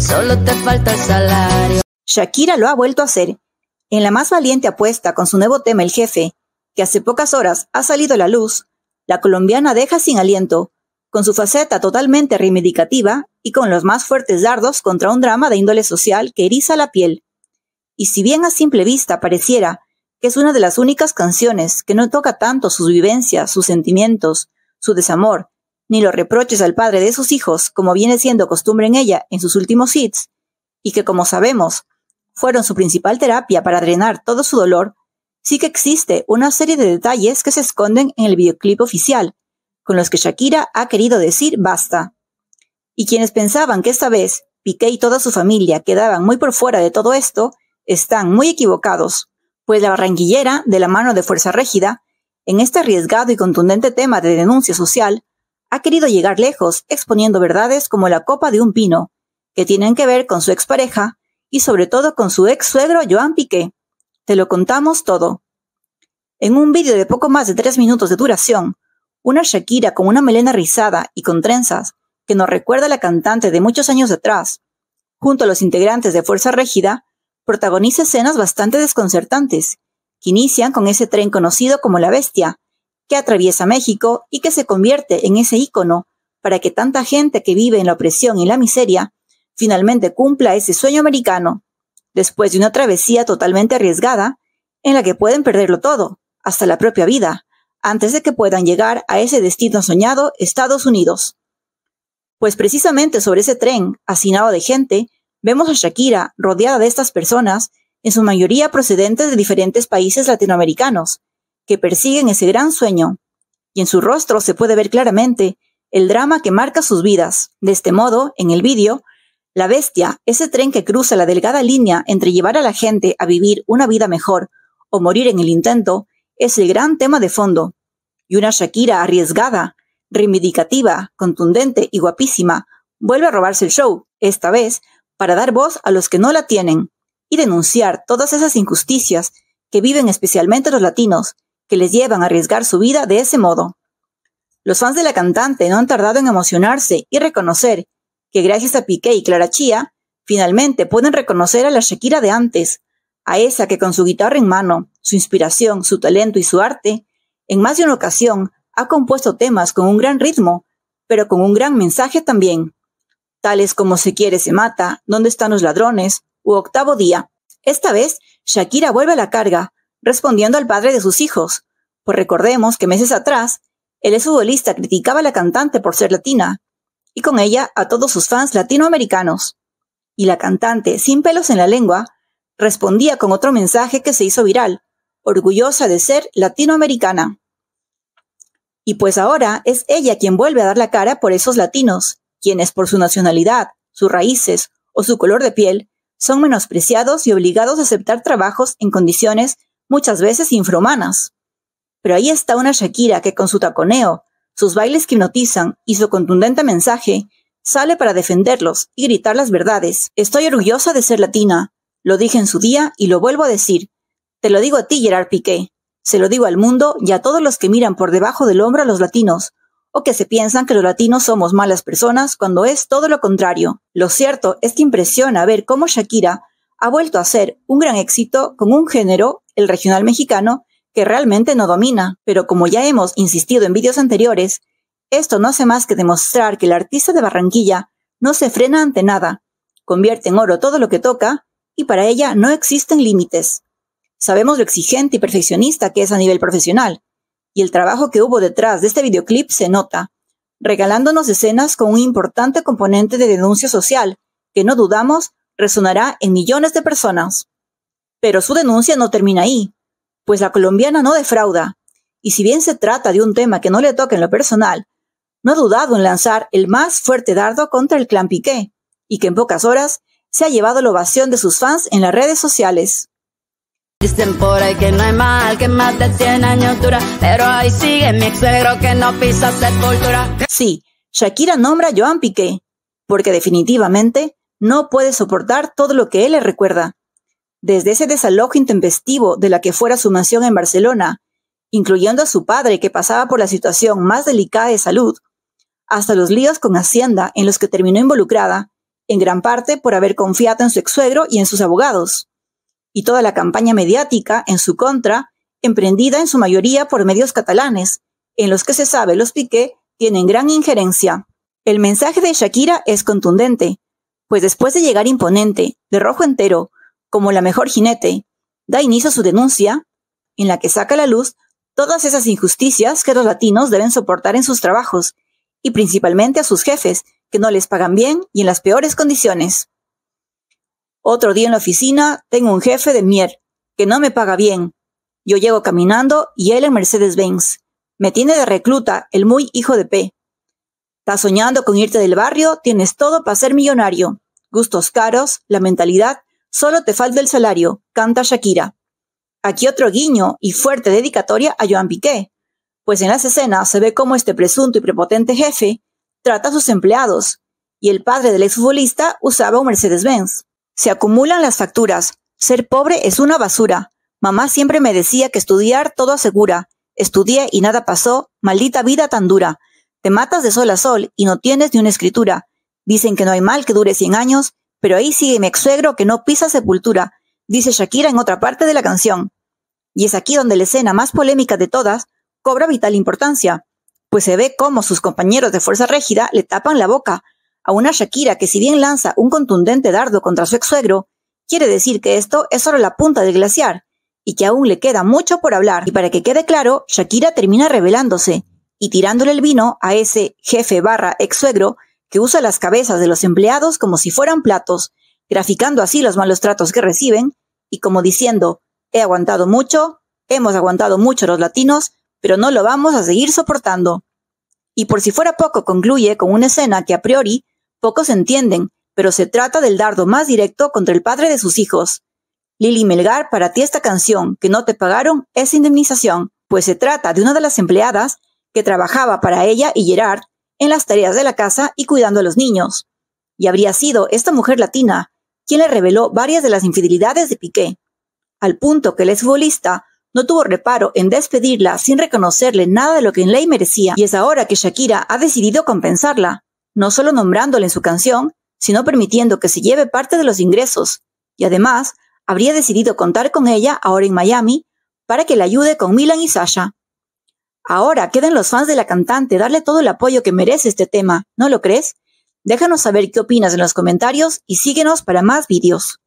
solo te falta el salario. Shakira lo ha vuelto a hacer. En la más valiente apuesta con su nuevo tema El Jefe, que hace pocas horas ha salido a la luz, la colombiana deja sin aliento, con su faceta totalmente reivindicativa y con los más fuertes dardos contra un drama de índole social que eriza la piel. Y si bien a simple vista pareciera que es una de las únicas canciones que no toca tanto sus vivencias, sus sentimientos, su desamor, ni los reproches al padre de sus hijos, como viene siendo costumbre en ella en sus últimos hits, y que, como sabemos, fueron su principal terapia para drenar todo su dolor, sí que existe una serie de detalles que se esconden en el videoclip oficial, con los que Shakira ha querido decir basta. Y quienes pensaban que esta vez Piqué y toda su familia quedaban muy por fuera de todo esto, están muy equivocados, pues la barranquillera, de la mano de Fuerza Régida, en este arriesgado y contundente tema de denuncia social, ha querido llegar lejos exponiendo verdades como la copa de un pino, que tienen que ver con su expareja y sobre todo con su ex suegro Joan Piqué. Te lo contamos todo. En un vídeo de poco más de tres minutos de duración, una Shakira con una melena rizada y con trenzas, que nos recuerda a la cantante de muchos años atrás, junto a los integrantes de Fuerza Régida, protagoniza escenas bastante desconcertantes, que inician con ese tren conocido como la bestia, que atraviesa México y que se convierte en ese ícono para que tanta gente que vive en la opresión y la miseria finalmente cumpla ese sueño americano, después de una travesía totalmente arriesgada, en la que pueden perderlo todo, hasta la propia vida, antes de que puedan llegar a ese destino soñado, Estados Unidos. Pues precisamente sobre ese tren, hacinado de gente, vemos a Shakira rodeada de estas personas, en su mayoría procedentes de diferentes países latinoamericanos, que persiguen ese gran sueño, y en su rostro se puede ver claramente el drama que marca sus vidas. De este modo, en el vídeo, la bestia, ese tren que cruza la delgada línea entre llevar a la gente a vivir una vida mejor o morir en el intento, es el gran tema de fondo. Y una Shakira arriesgada, reivindicativa, contundente y guapísima, vuelve a robarse el show, esta vez para dar voz a los que no la tienen y denunciar todas esas injusticias que viven especialmente los latinos que les llevan a arriesgar su vida de ese modo. Los fans de la cantante no han tardado en emocionarse y reconocer que gracias a Piqué y Clara Chía, finalmente pueden reconocer a la Shakira de antes, a esa que con su guitarra en mano, su inspiración, su talento y su arte, en más de una ocasión ha compuesto temas con un gran ritmo, pero con un gran mensaje también, tales como Se quiere, se mata, ¿Dónde están los ladrones? u Octavo Día. Esta vez, Shakira vuelve a la carga respondiendo al padre de sus hijos, pues recordemos que meses atrás, el futbolista criticaba a la cantante por ser latina, y con ella a todos sus fans latinoamericanos. Y la cantante, sin pelos en la lengua, respondía con otro mensaje que se hizo viral, orgullosa de ser latinoamericana. Y pues ahora es ella quien vuelve a dar la cara por esos latinos, quienes por su nacionalidad, sus raíces o su color de piel son menospreciados y obligados a aceptar trabajos en condiciones muchas veces infrahumanas. Pero ahí está una Shakira que con su taconeo, sus bailes que hipnotizan y su contundente mensaje, sale para defenderlos y gritar las verdades. Estoy orgullosa de ser latina. Lo dije en su día y lo vuelvo a decir. Te lo digo a ti, Gerard Piqué. Se lo digo al mundo y a todos los que miran por debajo del hombro a los latinos, o que se piensan que los latinos somos malas personas cuando es todo lo contrario. Lo cierto es que impresiona ver cómo Shakira ha vuelto a ser un gran éxito con un género el regional mexicano, que realmente no domina, pero como ya hemos insistido en vídeos anteriores, esto no hace más que demostrar que la artista de Barranquilla no se frena ante nada, convierte en oro todo lo que toca y para ella no existen límites. Sabemos lo exigente y perfeccionista que es a nivel profesional, y el trabajo que hubo detrás de este videoclip se nota, regalándonos escenas con un importante componente de denuncia social que no dudamos resonará en millones de personas. Pero su denuncia no termina ahí, pues la colombiana no defrauda, y si bien se trata de un tema que no le toca en lo personal, no ha dudado en lanzar el más fuerte dardo contra el clan Piqué, y que en pocas horas se ha llevado la ovación de sus fans en las redes sociales. Dicen que no hay mal, que más de 100 años dura, pero ahí sigue mi que no pisa sepultura. Sí, Shakira nombra a Joan Piqué, porque definitivamente no puede soportar todo lo que él le recuerda, desde ese desalojo intempestivo de la que fuera su mansión en Barcelona, incluyendo a su padre que pasaba por la situación más delicada de salud, hasta los líos con Hacienda en los que terminó involucrada, en gran parte por haber confiado en su ex-suegro y en sus abogados, y toda la campaña mediática en su contra, emprendida en su mayoría por medios catalanes, en los que se sabe los Piqué tienen gran injerencia. El mensaje de Shakira es contundente, pues después de llegar imponente, de rojo entero, como la mejor jinete, da inicio a su denuncia, en la que saca a la luz todas esas injusticias que los latinos deben soportar en sus trabajos, y principalmente a sus jefes, que no les pagan bien y en las peores condiciones. Otro día en la oficina tengo un jefe de Mier, que no me paga bien. Yo llego caminando y él en Mercedes-Benz. Me tiene de recluta, el muy hijo de P. Estás soñando con irte del barrio, tienes todo para ser millonario. Gustos caros, la mentalidad Solo te falta el salario, canta Shakira. Aquí otro guiño y fuerte dedicatoria a Joan Piqué, pues en las escenas se ve cómo este presunto y prepotente jefe trata a sus empleados, y el padre del exfutbolista usaba un Mercedes-Benz. Se acumulan las facturas. Ser pobre es una basura. Mamá siempre me decía que estudiar todo asegura. Estudié y nada pasó, maldita vida tan dura. Te matas de sol a sol y no tienes ni una escritura. Dicen que no hay mal que dure 100 años pero ahí sigue mi ex suegro que no pisa sepultura, dice Shakira en otra parte de la canción. Y es aquí donde la escena más polémica de todas cobra vital importancia, pues se ve cómo sus compañeros de Fuerza Régida le tapan la boca a una Shakira que si bien lanza un contundente dardo contra su ex suegro, quiere decir que esto es solo la punta del glaciar y que aún le queda mucho por hablar. Y para que quede claro, Shakira termina revelándose y tirándole el vino a ese jefe barra ex suegro que usa las cabezas de los empleados como si fueran platos, graficando así los malos tratos que reciben y como diciendo, he aguantado mucho, hemos aguantado mucho los latinos, pero no lo vamos a seguir soportando. Y por si fuera poco, concluye con una escena que a priori pocos entienden, pero se trata del dardo más directo contra el padre de sus hijos. Lili Melgar, para ti esta canción que no te pagaron es indemnización, pues se trata de una de las empleadas que trabajaba para ella y Gerard en las tareas de la casa y cuidando a los niños. Y habría sido esta mujer latina quien le reveló varias de las infidelidades de Piqué, al punto que el exfutbolista no tuvo reparo en despedirla sin reconocerle nada de lo que en ley merecía, y es ahora que Shakira ha decidido compensarla, no solo nombrándole en su canción, sino permitiendo que se lleve parte de los ingresos, y además habría decidido contar con ella ahora en Miami para que la ayude con Milan y Sasha. Ahora queden los fans de la cantante darle todo el apoyo que merece este tema, ¿no lo crees? Déjanos saber qué opinas en los comentarios y síguenos para más vídeos.